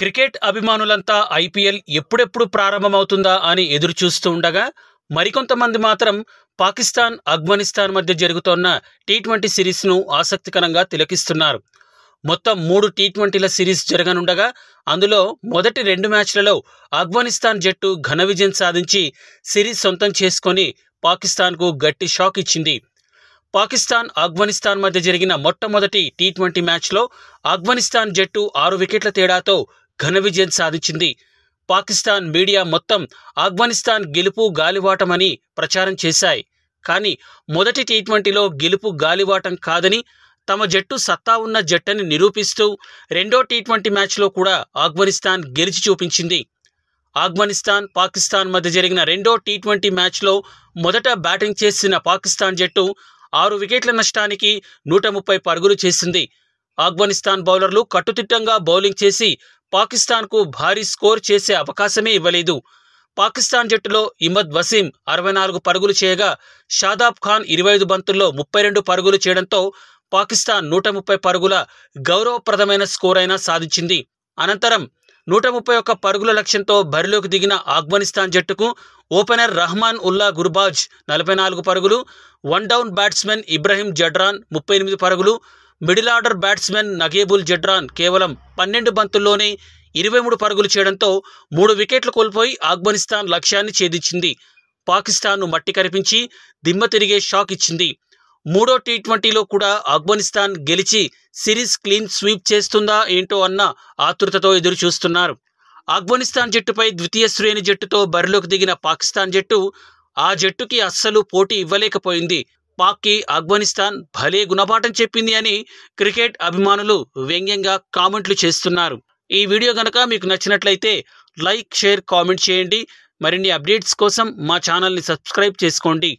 cricket అభిమానులంతా IPL ఎప్పుడెప్పుడు ప్రారంభమవుతుందా అని ఎదురుచూస్తూ ఉండగా మరికొంతమంది మాత్రం పాకిస్తాన్ ఆఫ్ఘనిస్తాన్ మధ్య జరుగుతోన్న టీ ట్వంటీ సిరీస్ను ఆసక్తికరంగా తిలకిస్తున్నారు మొత్తం మూడు టీ ట్వంటీల సిరీస్ జరగనుండగా అందులో మొదటి రెండు మ్యాచ్లలో ఆఫ్ఘనిస్తాన్ జట్టు ఘన విజయం సాధించి సిరీస్ సొంతం చేసుకొని పాకిస్తాన్కు గట్టి షాక్ ఇచ్చింది పాకిస్తాన్ ఆఫ్ఘనిస్తాన్ మధ్య జరిగిన మొట్టమొదటి టీ ట్వంటీ మ్యాచ్లో ఆఫ్ఘనిస్తాన్ జట్టు ఆరు వికెట్ల తేడాతో ఘన విజయం సాధించింది పాకిస్తాన్ మీడియా మొత్తం ఆఫ్ఘనిస్తాన్ గెలుపు గాలివాటమని ప్రచారం చేశాయి కానీ మొదటి టీ ట్వంటీలో గెలుపు గాలివాటం కాదని తమ జట్టు సత్తా ఉన్న జట్టని నిరూపిస్తూ రెండో టీ ట్వంటీ మ్యాచ్లో కూడా ఆఫ్ఘనిస్తాన్ గెలిచి చూపించింది ఆఫ్ఘనిస్తాన్ పాకిస్తాన్ మధ్య జరిగిన రెండో టీ ట్వంటీ మ్యాచ్లో మొదట బ్యాటింగ్ చేసిన పాకిస్తాన్ జట్టు ఆరు వికెట్ల నష్టానికి నూట ముప్పై పరుగులు చేసింది ఆఫ్ఘనిస్తాన్ బౌలర్లు కట్టుదిట్టంగా బౌలింగ్ చేసి పాకిస్తాన్కు భారీ స్కోర్ చేసే అవకాశమే ఇవ్వలేదు పాకిస్తాన్ జట్టులో ఇమద్ వసీం అరవై నాలుగు పరుగులు చేయగా షాదాబ్ ఖాన్ ఇరవై ఐదు బంతుల్లో ముప్పై రెండు పరుగులు చేయడంతో పాకిస్తాన్ నూట ముప్పై పరుగుల గౌరవప్రదమైన స్కోర్ అయినా సాధించింది అనంతరం నూట ముప్పై ఒక్క పరుగుల లక్ష్యంతో బరిలోకి దిగిన ఆఫ్ఘనిస్తాన్ జట్టుకు ఓపెనర్ రహమాన్ ఉల్లా గుర్బాజ్ నలభై నాలుగు పరుగులు one down batsmen Ibrahim Zadran ముప్పై ఎనిమిది పరుగులు middle order batsmen Najibullah Zadran కేవలం పన్నెండు బంతుల్లోనే ఇరవై మూడు పరుగులు చేయడంతో మూడు వికెట్లు కోల్పోయి ఆఫ్ఘనిస్తాన్ లక్ష్యాన్ని ఛేదించింది పాకిస్తాన్ను మట్టి కరిపించి దిమ్మ తిరిగే షాక్ ఇచ్చింది మూడో టీ ట్వంటీలో కూడా ఆఫ్ఘనిస్తాన్ గెలిచి సిరీస్ క్లీన్ స్వీప్ చేస్తుందా ఏంటో అన్న ఆతృతతో ఎదురు చూస్తున్నారు ఆఫ్ఘనిస్తాన్ జట్టుపై ద్వితీయ శ్రేణి జట్టుతో బరిలోకి దిగిన పాకిస్తాన్ జట్టు ఆ జట్టుకి అస్సలు పోటీ ఇవ్వలేకపోయింది పాక్కి ఆఫ్ఘనిస్తాన్ భలే గుణపాఠం చెప్పింది అని క్రికెట్ అభిమానులు వ్యంగ్యంగా కామెంట్లు చేస్తున్నారు ఈ వీడియో గనక మీకు నచ్చినట్లయితే లైక్ షేర్ కామెంట్ చేయండి మరిన్ని అప్డేట్స్ కోసం మా ఛానల్ని సబ్స్క్రైబ్ చేసుకోండి